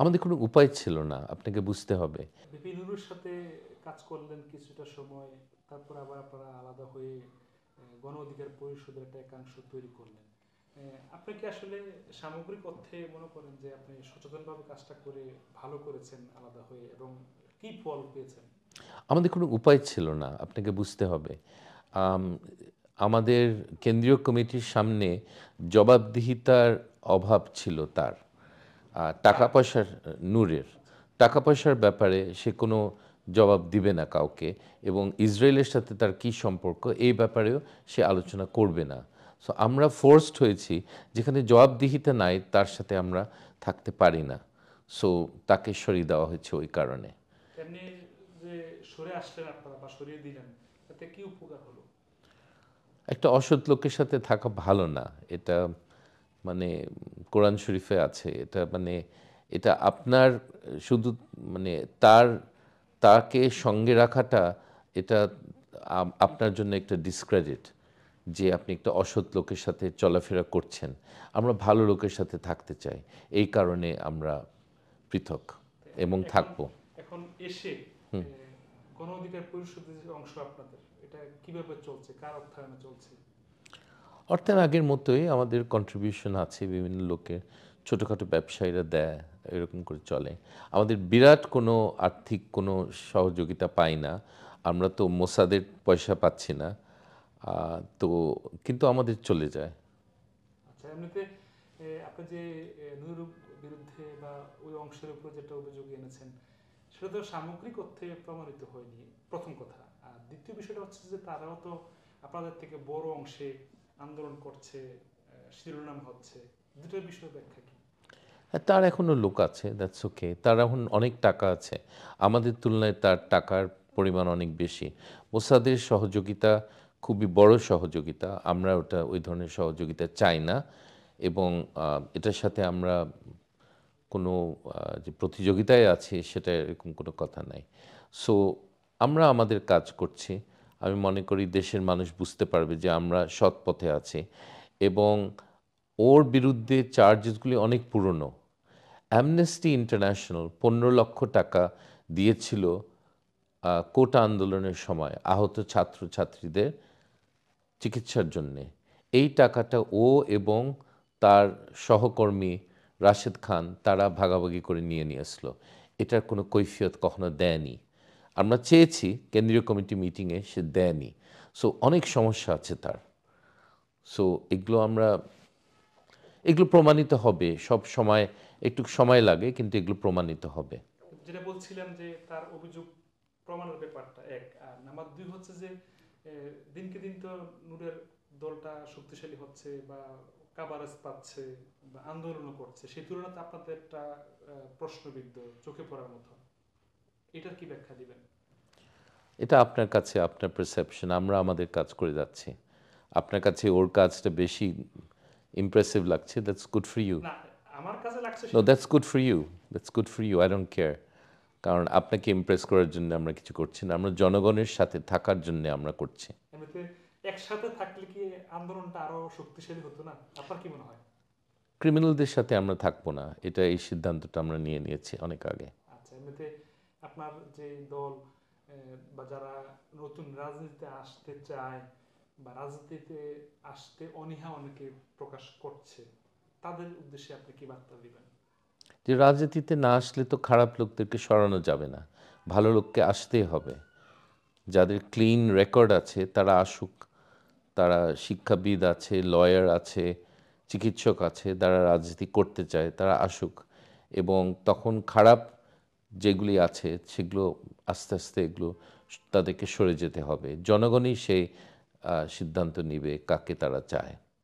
আমাদের কোনো উপায় ছিল না আপনাকে বুঝতে হবে বিপিনুর সাথে কাজ করলেন কিছুটা সময় তারপর আবার আপনারা আলাদা হয়ে গণ অধিকার পরিষদের একটা একাংশ তৈরি করলেন আপনি কি আসলে সামগ্রিক অর্থে মনে করেন যে আপনি সচেতনভাবে কাজটা করে ভালো করেছেন আলাদা হয়ে এবং কি ফল পেয়েছেন আমাদের কোনো উপায় ছিল না আপনাকে বুঝতে হবে আমাদের কেন্দ্রীয় কমিটির সামনে জবাবদিহিতার অভাব ছিল তার টাকা পয়সার নূরের টাকা পয়সার ব্যাপারে সে কোনো জবাব দিবে না কাউকে এবং ইসরায়েলের সাথে তার কি সম্পর্ক এই ব্যাপারেও সে আলোচনা করবে না সো আমরা ফোর্সড হয়েছি যেখানে জবাবদিহিতা নাই তার সাথে আমরা থাকতে পারি না সো তাকে সরিয়ে দেওয়া হয়েছে ওই কারণে একটা অসৎ লোকের সাথে থাকা ভালো না এটা মানে কোরআন শরীফে আছে এটা মানে এটা আপনার শুধু মানে তার তাকে সঙ্গে রাখাটা এটা আপনার জন্য একটা ডিসক্রেডিট যে আপনি একটা অসৎ লোকের সাথে চলাফেরা করছেন আমরা ভালো লোকের সাথে থাকতে চাই এই কারণে আমরা পৃথক এবং থাকবো এখন এসে অধিকার পরিষদের অংশ আপনাদের এটা কিভাবে চলছে কার অর্থায়নে চলছে অর্থাৎ আগের মতোই আমাদের কন্ট্রিবিউশন আছে বিভিন্ন লোকের ছোটোখাটো ব্যবসায়ীরা দেয় এরকম করে চলে আমাদের বিরাট কোনো আর্থিক কোনো সহযোগিতা পাই না আমরা তো মোসাদের পয়সা পাচ্ছি না তো কিন্তু আমাদের চলে যায় আচ্ছা এমনিতে আপনি যে নুরুর বিরুদ্ধে বা ওই অংশের উপর যেটা অভিযোগ এনেছেন সেটা তো সামগ্রিক অর্থে প্রমাণিত হয়নি প্রথম কথা আর দ্বিতীয় বিষয়টা হচ্ছে যে তারাও তো আপনাদের থেকে বড় অংশে আন্দোলন করছে শিরোনাম হচ্ছে দুটো বিষয় ব্যাখ্যা কি হ্যাঁ, তার এখনও লোক আছে দ্যাটস ওকে তার এখন অনেক টাকা আছে আমাদের তুলনায় তার টাকার পরিমাণ অনেক বেশি মোসাদের সহযোগিতা খুবই বড় সহযোগিতা আমরা ওটা ওই ধরনের সহযোগিতা চাই না এবং এটার সাথে আমরা কোনো যে প্রতিযোগিতায় আছে সেটা এরকম কোনো কথা নাই সো আমরা আমাদের কাজ করছি আমি মনে করি দেশের মানুষ বুঝতে পারবে যে আমরা সৎ পথে আছি এবং ওর বিরুদ্ধে চার্জেসগুলি অনেক পুরনো অ্যামনেস্টি ইন্টারন্যাশনাল পনেরো লক্ষ টাকা দিয়েছিল কোটা আন্দোলনের সময় আহত ছাত্রছাত্রীদের চিকিৎসার জন্যে এই টাকাটা ও এবং তার সহকর্মী রাশেদ খান তারা ভাগাভাগি করে নিয়ে নিয়ে আসলো এটার কোনো কৈফিয়ত কখনো দেয়নি আমরা চেয়েছি কেন্দ্রীয় কমিটি মিটিংয়ে সে দেয়নি সো অনেক সমস্যা আছে তার সো এগুলো আমরা এগুলো প্রমাণিত হবে সব সময় একটু সময় লাগে কিন্তু এগুলো প্রমাণিত হবে যেটা বলছিলাম যে তার অভিযোগ প্রমাণের ব্যাপারটা এক আর নাম্বার দুই হচ্ছে যে দিনকে দিন তো নূরের দলটা শক্তিশালী হচ্ছে বা কাভারেজ পাচ্ছে বা আন্দোলনও করছে সেই তুলনাতে আপনাদের একটা প্রশ্নবিদ্ধ চোখে পড়ার মতো এটার কি ব্যাখ্যা দিবেন এটা আপনার কাছে আপনার পারসেপশন আমরা আমাদের কাজ করে যাচ্ছি আপনার কাছে ওর কাজটা বেশি ইমপ্রেসিভ লাগছে দ্যাটস গুড ফর ইউ আমার কাছে লাগছে no that's good for you that's good for you I don't care কারণ আপনাকে ইমপ্রেস করার জন্য আমরা কিছু করছি না আমরা জনগণের সাথে থাকার জন্য আমরা করছি একসাথে থাকলে কি আন্দোলনটা আরো শক্তিশালী হতো না আপনার কি মনে হয় ক্রিমিনালদের সাথে আমরা থাকবো না এটা এই সিদ্ধান্তটা আমরা নিয়ে নিয়েছি অনেক আগে আচ্ছা এমনিতে আপনার যে দল বা যারা নতুন রাজনীতিতে আসতে চায় বা রাজনীতিতে আসতে অনীহা অনেকে প্রকাশ করছে তাদের উদ্দেশ্যে আপনি কি বার্তা দিবেন যে রাজনীতিতে না আসলে তো খারাপ লোকদেরকে সরানো যাবে না ভালো লোককে আসতেই হবে যাদের ক্লিন রেকর্ড আছে তারা আসুক তারা শিক্ষাবিদ আছে লয়ার আছে চিকিৎসক আছে যারা রাজনীতি করতে চায় তারা আসুক এবং তখন খারাপ যেগুলি আছে সেগুলো আস্তে আস্তে এগুলো তাদেরকে সরে যেতে হবে জনগণই সেই সিদ্ধান্ত নিবে কাকে তারা চায়